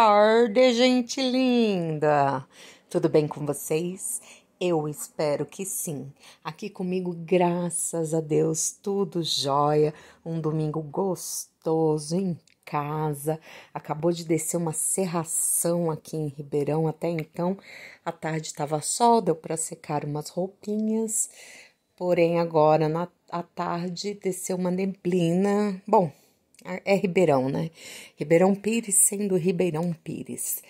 tarde, gente linda! Tudo bem com vocês? Eu espero que sim. Aqui comigo, graças a Deus, tudo jóia. Um domingo gostoso em casa. Acabou de descer uma serração aqui em Ribeirão. Até então, a tarde estava sol, deu para secar umas roupinhas. Porém, agora na à tarde desceu uma neblina. Bom, é Ribeirão, né? Ribeirão Pires sendo Ribeirão Pires.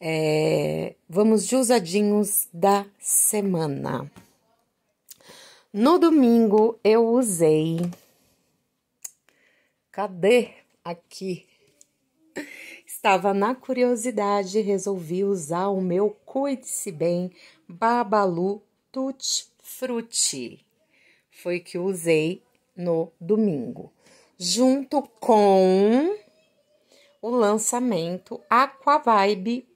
É, vamos de usadinhos da semana. No domingo eu usei. Cadê? Aqui. Estava na curiosidade, resolvi usar o meu Cuide-se Bem Babalu Tutti Frutti. Foi que usei no domingo junto com o lançamento Aquavibe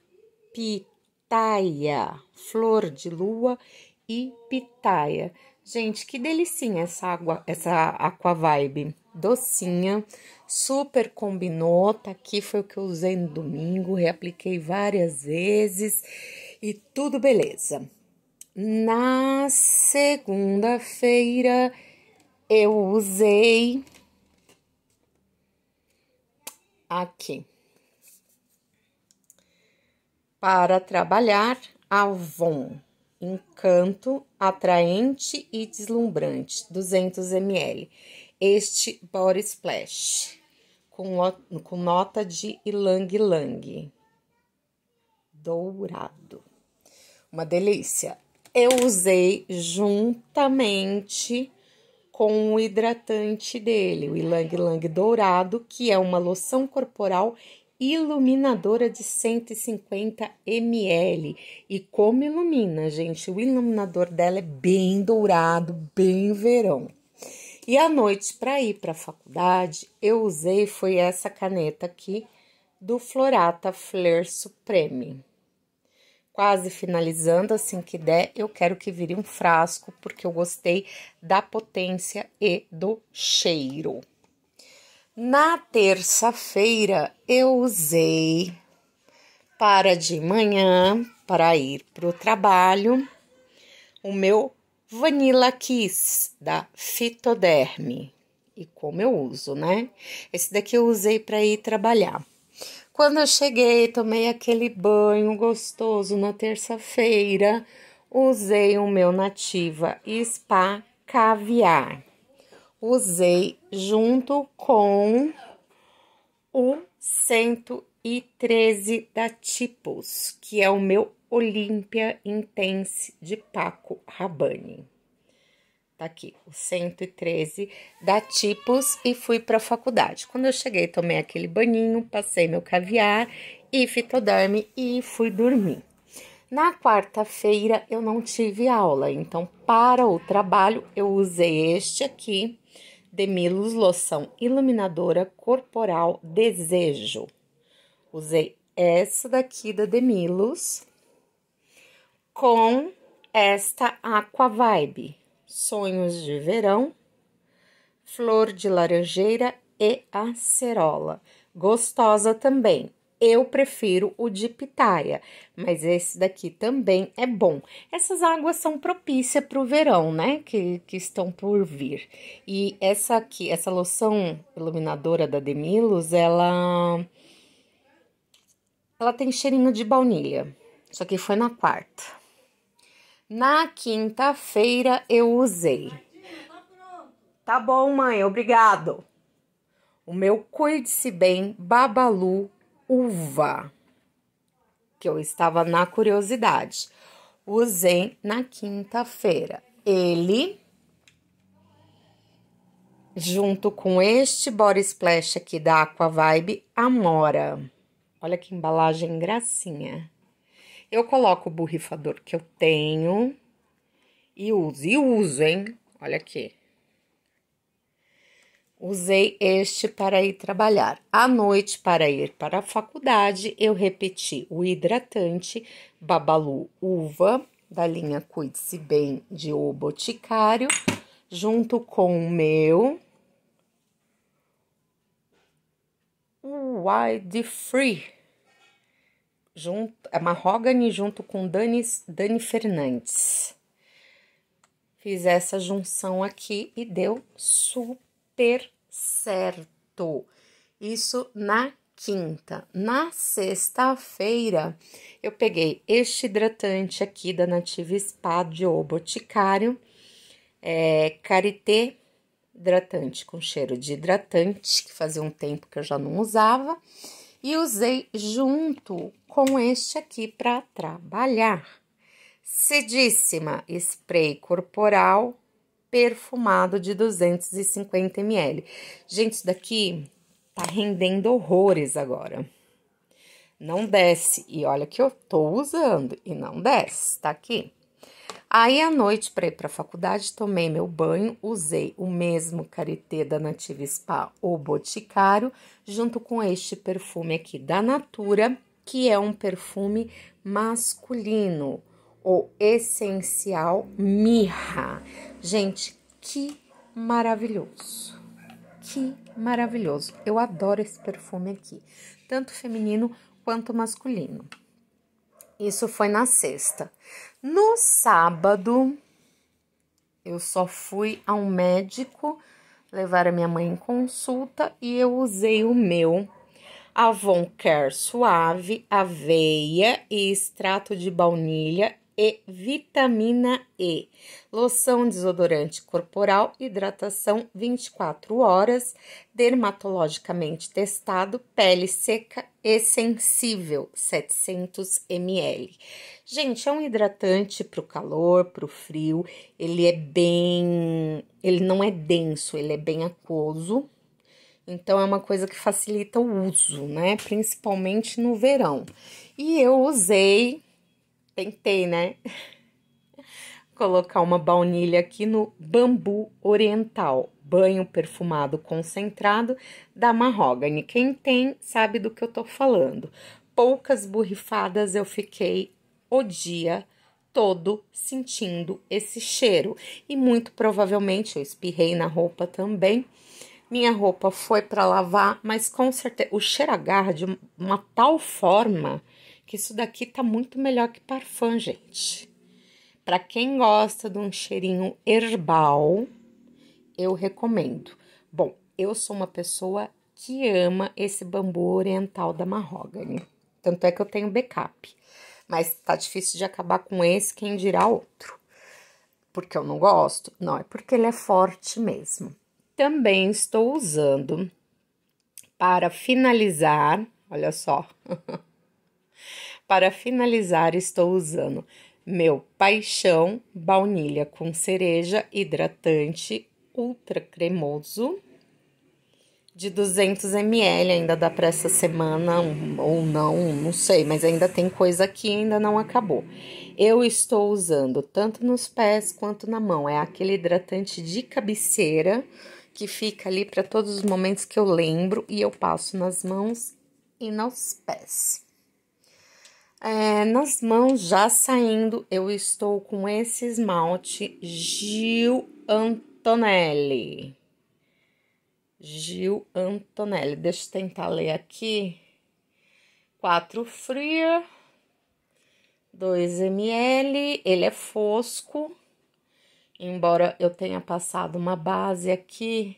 Pitaia, Flor de Lua e Pitaia. Gente, que delicinha essa água, essa Aquavibe, docinha, super combinou, tá aqui foi o que eu usei no domingo, reapliquei várias vezes e tudo beleza. Na segunda-feira eu usei aqui. Para trabalhar, Avon, encanto atraente e deslumbrante, 200 ml. Este body splash, com, com nota de ylang ylang, dourado. Uma delícia. Eu usei juntamente com o hidratante dele, o Ilang Lang Dourado, que é uma loção corporal iluminadora de 150 ml. E como ilumina, gente? O iluminador dela é bem dourado, bem verão. E à noite, para ir para a faculdade, eu usei foi essa caneta aqui do Florata Flair Supreme quase finalizando, assim que der, eu quero que vire um frasco, porque eu gostei da potência e do cheiro. Na terça-feira, eu usei para de manhã, para ir para o trabalho, o meu Vanilla Kiss da Fitoderme. E como eu uso, né? Esse daqui eu usei para ir trabalhar. Quando eu cheguei, tomei aquele banho gostoso na terça-feira, usei o meu Nativa Spa Caviar. Usei junto com o 113 da Tipos, que é o meu Olímpia Intense de Paco Rabanne tá aqui, o 113 da Tipos e fui para a faculdade. Quando eu cheguei, tomei aquele banhinho, passei meu caviar e fitoderme e fui dormir. Na quarta-feira eu não tive aula, então para o trabalho eu usei este aqui, Demilus Loção Iluminadora Corporal Desejo. Usei essa daqui da Demilus com esta Aqua Vibe Sonhos de Verão, Flor de Laranjeira e Acerola. Gostosa também. Eu prefiro o de pitaia, mas esse daqui também é bom. Essas águas são propícias para o verão, né? Que, que estão por vir. E essa aqui, essa loção iluminadora da Demilos, ela. Ela tem cheirinho de baunilha. Isso aqui foi na quarta. Na quinta-feira eu usei. Tá bom, mãe, obrigado. O meu cuide-se bem, babalu, uva. Que eu estava na curiosidade. Usei na quinta-feira. Ele junto com este body splash aqui da Aqua Vibe Amora. Olha que embalagem gracinha. Eu coloco o borrifador que eu tenho e uso. E uso, hein? Olha aqui. Usei este para ir trabalhar. À noite, para ir para a faculdade, eu repeti o hidratante Babalu Uva, da linha Cuide-se Bem de O Boticário, junto com o meu Wide Free junto, a Mahogany junto com Dani, Dani Fernandes. Fiz essa junção aqui e deu super certo. Isso na quinta. Na sexta-feira, eu peguei este hidratante aqui da Native Spa de O Boticário, é, Carité hidratante com cheiro de hidratante, que fazia um tempo que eu já não usava e usei junto com este aqui para trabalhar. Cedíssima, spray corporal perfumado de 250 ml. Gente, isso daqui tá rendendo horrores agora. Não desce. E olha que eu tô usando e não desce, tá aqui. Aí à noite, para ir para a faculdade, tomei meu banho, usei o mesmo karité da Nativa Spa ou Boticário, junto com este perfume aqui da Natura, que é um perfume masculino, o essencial mirra. Gente, que maravilhoso! Que maravilhoso! Eu adoro esse perfume aqui, tanto feminino quanto masculino. Isso foi na sexta. No sábado, eu só fui ao médico levar a minha mãe em consulta e eu usei o meu Avon Care Suave, aveia e extrato de baunilha e vitamina E, loção desodorante corporal, hidratação 24 horas, dermatologicamente testado, pele seca e sensível, 700 ml. Gente, é um hidratante para o calor, para o frio, ele é bem, ele não é denso, ele é bem aquoso. Então, é uma coisa que facilita o uso, né? Principalmente no verão. E eu usei Tentei, né? Colocar uma baunilha aqui no bambu oriental, banho perfumado concentrado da Mahogany. Quem tem sabe do que eu tô falando. Poucas borrifadas eu fiquei o dia todo sentindo esse cheiro. E muito provavelmente eu espirrei na roupa também. Minha roupa foi para lavar, mas com certeza o cheiro agarra de uma tal forma que isso daqui tá muito melhor que parfum, gente. Para quem gosta de um cheirinho herbal, eu recomendo. Bom, eu sou uma pessoa que ama esse bambu oriental da Mahogany. Tanto é que eu tenho backup. Mas tá difícil de acabar com esse, quem dirá outro. Porque eu não gosto? Não, é porque ele é forte mesmo. Também estou usando para finalizar, olha só. Para finalizar, estou usando meu paixão baunilha com cereja hidratante ultra cremoso de 200 ml, ainda dá para essa semana ou não, não sei, mas ainda tem coisa aqui, ainda não acabou. Eu estou usando tanto nos pés quanto na mão, é aquele hidratante de cabeceira que fica ali para todos os momentos que eu lembro e eu passo nas mãos e nos pés. É, nas mãos, já saindo, eu estou com esse esmalte Gil Antonelli. Gil Antonelli. Deixa eu tentar ler aqui. 4 Freer, 2 ml. Ele é fosco, embora eu tenha passado uma base aqui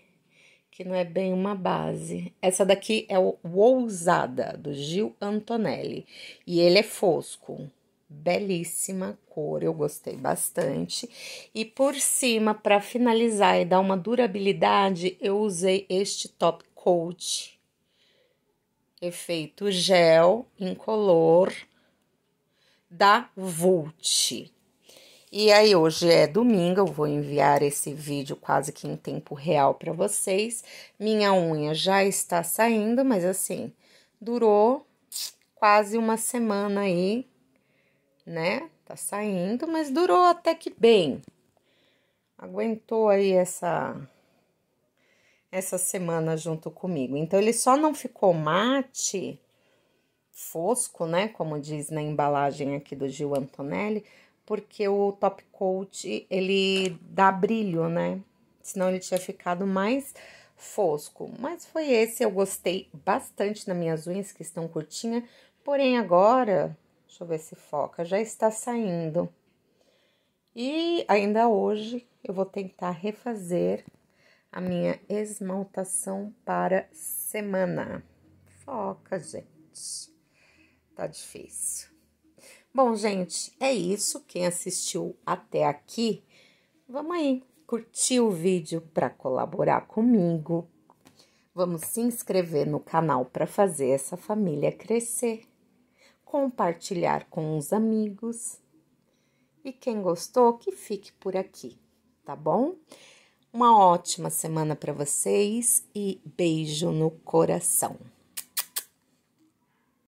que não é bem uma base. Essa daqui é o Ousada, do Gil Antonelli. E ele é fosco. Belíssima cor, eu gostei bastante. E por cima, para finalizar e dar uma durabilidade, eu usei este top coat. Efeito gel incolor da Vult. E aí, hoje é domingo, eu vou enviar esse vídeo quase que em tempo real para vocês. Minha unha já está saindo, mas assim, durou quase uma semana aí, né? Tá saindo, mas durou até que bem. Aguentou aí essa essa semana junto comigo. Então ele só não ficou mate fosco, né, como diz na embalagem aqui do Gil Antonelli, porque o top coat ele dá brilho, né? Senão ele tinha ficado mais fosco. Mas foi esse, eu gostei bastante nas minhas unhas que estão curtinhas, porém agora, deixa eu ver se foca, já está saindo. E ainda hoje eu vou tentar refazer a minha esmaltação para semana. Foca, gente. Tá difícil. Bom, gente, é isso. Quem assistiu até aqui, vamos aí curtir o vídeo para colaborar comigo. Vamos se inscrever no canal para fazer essa família crescer. Compartilhar com os amigos. E quem gostou, que fique por aqui, tá bom? Uma ótima semana para vocês e beijo no coração.